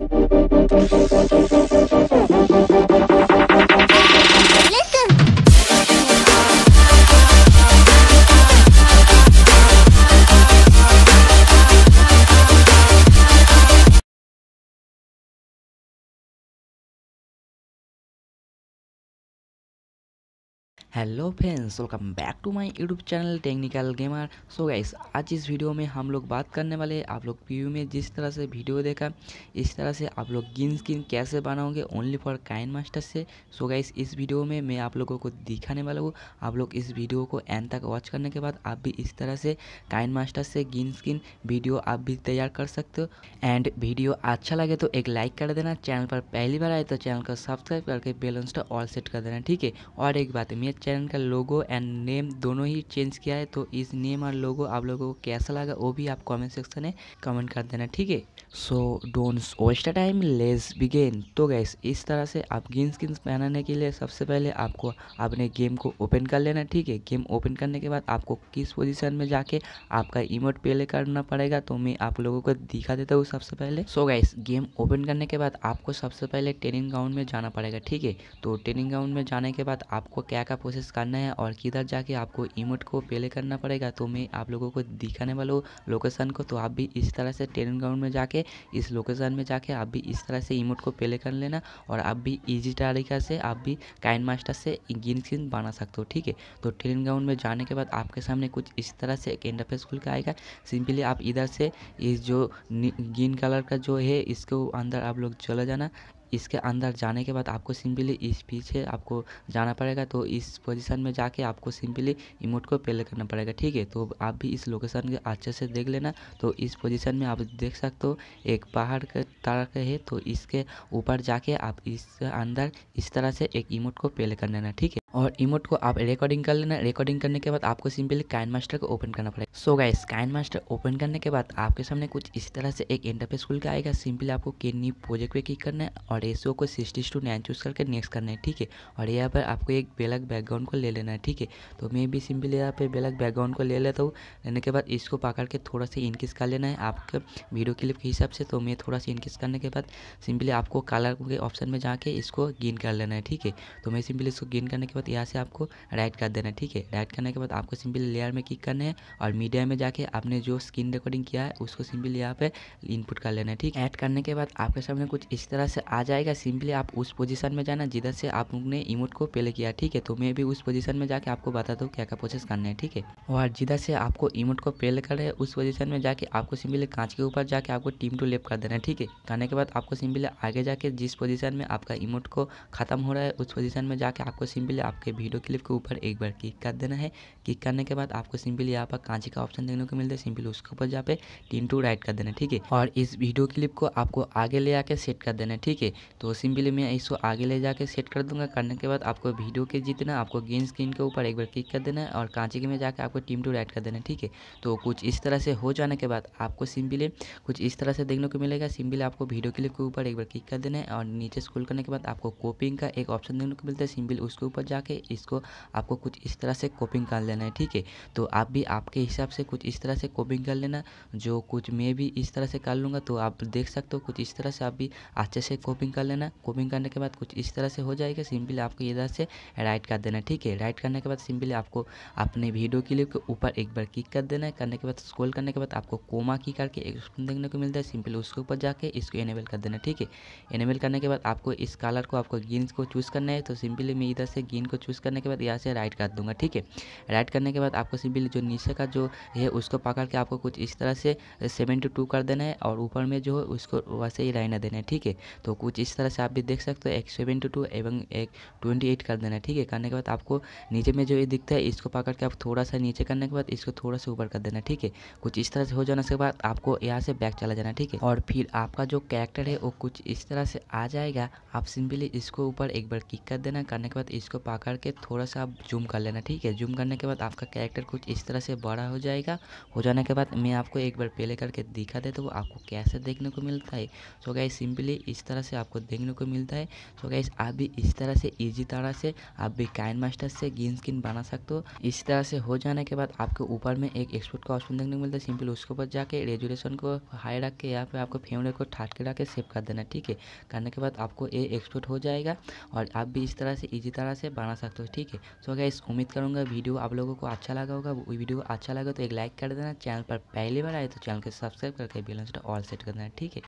Thank you. Hello friends welcome back to my YouTube channel technical gamer so guys आज इस video में हम लोग बात करने वाले आप लोग पी में जिस तरह से वीडियो देखा इस तरह से आप लोग गिन स्किन कैसे बनाओगे ओनली फॉर काइन मास्टर से सो so गाइस इस वीडियो में मैं आप लोगों को दिखाने वाला हूँ आप लोग इस वीडियो को एंड तक वॉच करने के बाद आप भी इस तरह से काइन मास्टर से गिन स्किन वीडियो आप भी तैयार कर सकते हो एंड वीडियो अच्छा लगे तो एक लाइक कर देना चैनल पर पहली बार आए तो चैनल को सब्सक्राइब करके बेलेंस ऑल सेट कर देना ठीक है और एक बात मैं चैनल का लोगो एंड नेम दोनों ही चेंज किया है तो इस नेम और लोगो आप लोगों को कैसा लगा वो भी आप कमेंट सेक्शन में कमेंट कर देना ठीक है so don't waste time let's begin तो गैस इस तरह से आप गेम स्किन्स पहनाने के लिए सबसे पहले आपको अपने गेम को ओपन कर लेना ठीक है गेम ओपन करने के बाद आपको किस पोजीशन में जाके आपका इमोट प्ले करना पड़ेगा तो मैं आप लोगों को दिखा देता हूँ सबसे पहले so so guys game open करने के बाद आपको सबसे पहले ट्रेनिंग ग्राउंड में जाना पड़ेगा ठीक है तो ट्रेनिंग ग्राउंड में जाने के बाद आपको क्या क्या प्रोसेस करना है और किधर जाके आपको इमोट को पेले करना पड़ेगा तो मैं आप लोगों को दिखाने वाला हूँ लोकेशन को तो आप भी इस तरह से ट्रेनिंग ग्राउंड में जाके इस लोकेशन में जाके आप भी इस तरह से इमोट को पेले कर लेना और आप भी इजी तरीका से आप भी काइन मास्टर से गिन स्किन बना सकते हो ठीक है तो ट्रेनिंग ग्राउंड में जाने के बाद आपके सामने कुछ इस तरह से एक इंटरफेस खुल के आएगा सिंपली आप इधर से इस जो ग्रीन कलर का जो है इसके अंदर आप लोग चले जाना इसके अंदर जाने के बाद आपको सिंपली इस पीछे आपको जाना पड़ेगा तो इस पोजीशन में जाके आपको सिंपली इमोट को प्ले करना पड़ेगा ठीक है तो आप भी इस लोकेशन के अच्छे से देख लेना तो इस पोजीशन में आप देख सकते हो एक पहाड़ के तरह के है तो इसके ऊपर जाके आप इस अंदर इस तरह से एक इमोट को प्ले कर लेना ठीक है और इमोट को आप रिकॉर्डिंग कर लेना रिकॉर्डिंग करने के बाद आपको सिंपली काइन मास्टर को ओपन करना पड़ेगा so guys KineMaster open करने के बाद आपके सामने कुछ इस तरह से एक इंटरफेस खुल के आएगा सिंपली आपको किडनी प्रोजेक्ट पे क्लिक करना है और रेशियो को सिक्सटी टू नाइन चूज करके नेक्स्ट करना है ठीक है और यहाँ पर आपको एक बेलक बैकग्राउंड को ले लेना है ठीक है तो मैं भी सिंपली यहाँ पर बेलक बैकग्राउंड को ले लेता हूँ लेने के बाद इसको पकड़ के थोड़ा सा इंक्रीज कर लेना है आपके वीडियो क्लिप के हिसाब से तो मैं थोड़ा सा इंक्रीज करने के बाद सिंपली आपको कलर के ऑप्शन में जाके इसको गेन कर लेना है ठीक है तो मैं सिंपली इसको गेन करने के बाद बाद यहाँ से आपको राइट कर देना है ठीक है राइट करने के बाद आपको सिंपल लेयर में क्लिक करना है और मीडिया में जाके आपने जो स्क्रीन रिकॉर्डिंग किया है उसको सिंपली यहाँ पे इनपुट कर लेना है ठीक ऐड करने के बाद आपके सामने कुछ इस तरह से आ जाएगा सिंपली आप उस पोजीशन में जाना जिधर से आपने इमोट को प्ले किया ठीक है तो मैं भी उस पोजीशन में जाके आपको बता दूँ क्या क्या प्रोसेस करना है ठीक है और जिधर से आपको इमोट को प्ले कर रहे उस पोजिशन में जाके आपको सिंपली कांच के ऊपर जाके आपको टीम टू लेफ्ट कर देना है ठीक है करने के बाद आपको सिंपली आगे जाके जिस पोजिशन में आपका इमोट को खत्म हो रहा है उस पोजिशन में जाके आपको सिंपली आपके वीडियो क्लिप के ऊपर एक बार क्लिक कर देना है क्लिक करने के बाद आपको सिंपली यहाँ पर कांचे का ऑप्शन देखने को मिलता है सिंपली उसके ऊपर जहाँ पे टीम टू राइट कर देना ठीक है और इस वीडियो क्लिप को आपको आगे ले आके सेट कर देना है ठीक है तो सिंपली मैं इसको आगे ले जाके सेट कर दूंगा करने के बाद आपको वीडियो के जितना आपको ग्रीन स्क्रीन के ऊपर एक बार क्लिक कर देना है और कांचे के में जाकर आपको टीम टू राइट कर देना है ठीक है तो कुछ इस तरह से हो जाने के बाद आपको सिंपली कुछ इस तरह से देखने को मिलेगा सिंपली आपको वीडियो क्लिप के ऊपर एक बार क्लिक कर देना है और नीचे स्कूल करने के बाद आपको कॉपिंग का एक ऑप्शन देखने को मिलता है सिंपली उसके ऊपर जाकर के इसको आपको कुछ इस तरह से कॉपिंग कर लेना है ठीक है तो आप भी आपके हिसाब से कुछ इस तरह से कॉपिंग कर लेना जो कुछ मैं भी इस तरह से कर लूँगा तो आप देख सकते हो कुछ इस तरह से आप भी अच्छे से कॉपिंग कर लेना कॉपिंग करने के बाद कुछ इस तरह से हो जाएगा सिंपली आपको इधर से राइट कर देना ठीक है राइट करने के बाद सिंपली आपको अपने वीडियो क्लिप के ऊपर एक बार क्लिक कर देना है करने के बाद स्क्रोल करने के बाद आपको कोमा की करके एक देखने को मिलता है सिंपली उसके ऊपर जाके इसको एनेबल कर देना ठीक है एनेबल करने के बाद आपको इस कलर को आपको ग्रीन को चूज़ करना है तो सिंपली मैं इधर से ग्रीन को चूज़ करने के बाद यहाँ से राइट कर दूंगा ठीक है राइट करने के बाद आपको सिंपली जो नीचे का जो है उसको पकड़ के आपको कुछ इस तरह से सेवन टू कर देना है और ऊपर में जो है उसको वैसे ही लाइना देना है ठीक है तो कुछ इस तरह से आप भी देख सकते हो एक सेवन टू एवं एक ट्वेंटी एट कर देना है ठीक है करने के बाद आपको नीचे में जो ये दिखता है इसको पकड़ के आप थोड़ा सा नीचे करने के बाद इसको थोड़ा सा ऊपर कर देना है ठीक है कुछ इस तरह से हो जाने के बाद आपको यहाँ से बैक चला जाना ठीक है और फिर आपका जो कैरेक्टर है वो कुछ इस तरह से आ जाएगा आप सिंपली इसको ऊपर एक बार किक कर देना करने के बाद इसको पकड़ करके थोड़ा सा आप जूम कर लेना ठीक है जूम करने के बाद आपका कैरेक्टर कुछ इस तरह से बड़ा हो जाएगा हो जाने के बाद मैं आपको एक बार प्ले करके दिखा देता हूँ आपको कैसे देखने को मिलता है सो so सिंपली इस तरह से आपको देखने को मिलता है सो so आप भी इस तरह से ईजी तरह से आप भी काइन मास्टर से ग्रीन स्किन बना सकते हो इस तरह से हो जाने के बाद आपके ऊपर में एक एक्सपोर्ट का ऑप्शन देखने को मिलता है सिंपल उसके ऊपर जाके रेजुलेशन को हाई रख के या फिर आपको फेमरे को ठाट के रख के सेव कर देना ठीक है करने के बाद आपको ये एक्सपोर्ट हो जाएगा और आप भी इस तरह से इजी तरह से बना सकते हो ठीक है सो तो इस उम्मीद करूँगा वीडियो आप लोगों को अच्छा लगा होगा वीडियो अच्छा लगा तो एक लाइक कर देना चैनल पर पहली बार आए तो चैनल को सब्सक्राइब करके बिल्कुल ऑल सेट कर देना ठीक है